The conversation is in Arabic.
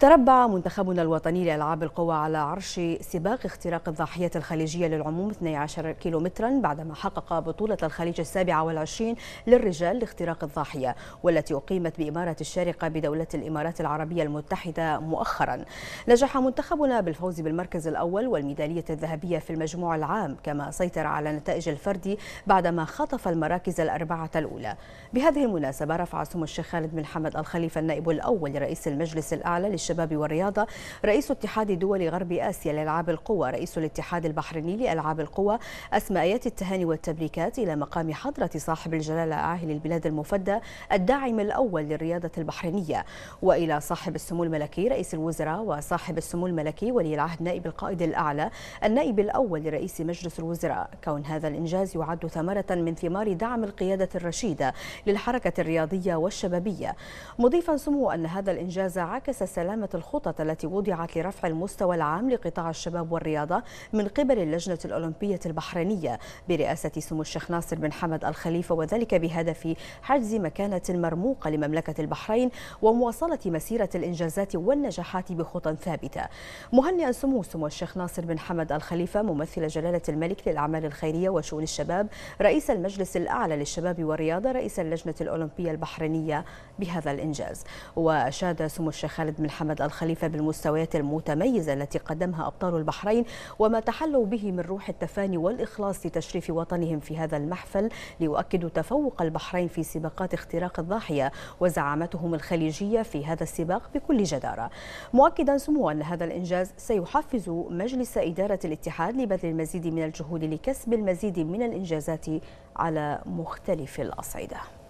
تربع منتخبنا الوطني لألعاب القوى على عرش سباق اختراق الضاحية الخليجية للعموم 12 كيلومترا بعدما حقق بطولة الخليج السابعة والعشرين للرجال لاختراق الضاحية والتي أقيمت بإمارة الشارقة بدولة الإمارات العربية المتحدة مؤخرا نجح منتخبنا بالفوز بالمركز الأول والميدالية الذهبية في المجموع العام كما سيطر على نتائج الفردي بعدما خطف المراكز الأربعة الأولى بهذه المناسبة رفع سمو الشيخ خالد بن حمد الخليفة النائب الأول لرئيس المجلس الأعلى الشباب والرياضة رئيس اتحاد دول غرب آسيا لألعاب القوى رئيس الاتحاد البحريني لألعاب القوى أسماء آيات التهاني والتبريكات إلى مقام حضرة صاحب الجلالة عاهل البلاد المفدى الداعم الأول للرياضة البحرينية وإلى صاحب السمو الملكي رئيس الوزراء وصاحب السمو الملكي ولي العهد نائب القائد الأعلى النائب الأول لرئيس مجلس الوزراء كون هذا الإنجاز يعد ثمرة من ثمار دعم القيادة الرشيدة للحركة الرياضية والشبابية مضيفا سمو أن هذا الإنجاز عكس سلام استلامة الخطط التي وضعت لرفع المستوى العام لقطاع الشباب والرياضة من قبل اللجنة الأولمبية البحرينية برئاسة سمو الشيخ ناصر بن حمد الخليفة وذلك بهدف حجز مكانة مرموقة لمملكة البحرين ومواصلة مسيرة الإنجازات والنجاحات بخطى ثابتة مهنئا سمو سمو الشيخ ناصر بن حمد الخليفة ممثل جلالة الملك للأعمال الخيرية وشؤون الشباب رئيس المجلس الأعلى للشباب والرياضة رئيس اللجنة الأولمبية البحرينية بهذا الإنجاز وأشاد سمو الشيخ خالد بن حمد محمد الخليفة بالمستويات المتميزة التي قدمها أبطال البحرين وما تحلوا به من روح التفاني والإخلاص لتشريف وطنهم في هذا المحفل ليؤكدوا تفوق البحرين في سباقات اختراق الضاحية وزعامتهم الخليجية في هذا السباق بكل جدارة مؤكدا سمو أن هذا الإنجاز سيحفز مجلس إدارة الاتحاد لبذل المزيد من الجهود لكسب المزيد من الإنجازات على مختلف الأصعدة